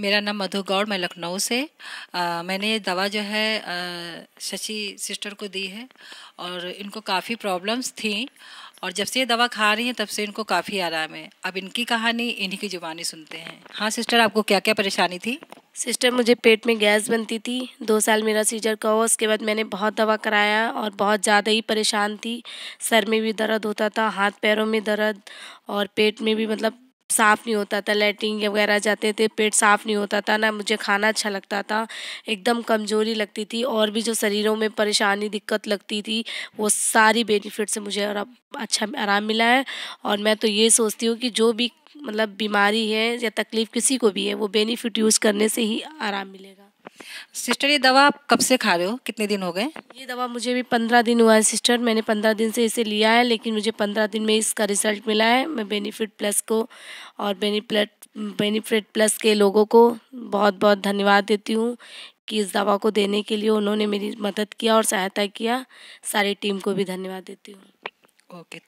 मेरा नाम मधु गौड़ मैं लखनऊ से आ, मैंने ये दवा जो है शशि सिस्टर को दी है और इनको काफ़ी प्रॉब्लम्स थी और जब से ये दवा खा रही हैं तब से इनको काफ़ी आराम है अब इनकी कहानी इन्हीं की जुबानी सुनते हैं हाँ सिस्टर आपको क्या क्या परेशानी थी सिस्टर मुझे पेट में गैस बनती थी दो साल मेरा सीजर का हुआ उसके बाद मैंने बहुत दवा कराया और बहुत ज़्यादा ही परेशान थी सर में भी दर्द होता था हाथ पैरों में दर्द और पेट में भी मतलब साफ़ नहीं होता था लेटरिन वगैरह जाते थे पेट साफ़ नहीं होता था ना मुझे खाना अच्छा लगता था एकदम कमज़ोरी लगती थी और भी जो शरीरों में परेशानी दिक्कत लगती थी वो सारी बेनिफिट से मुझे और अच्छा आराम मिला है और मैं तो ये सोचती हूँ कि जो भी मतलब बीमारी है या तकलीफ़ किसी को भी है वो बेनिफिट यूज़ करने से ही आराम मिलेगा सिस्टर ये दवा आप कब से खा रहे हो कितने दिन हो गए ये दवा मुझे भी पंद्रह दिन हुआ है सिस्टर मैंने पंद्रह दिन से इसे लिया है लेकिन मुझे पंद्रह दिन में इसका रिजल्ट मिला है मैं बेनिफिट प्लस को और बेनिफिट बेनिफिट प्लस के लोगों को बहुत बहुत धन्यवाद देती हूँ कि इस दवा को देने के लिए उन्होंने मेरी मदद किया और सहायता किया सारी टीम को भी धन्यवाद देती हूँ ओके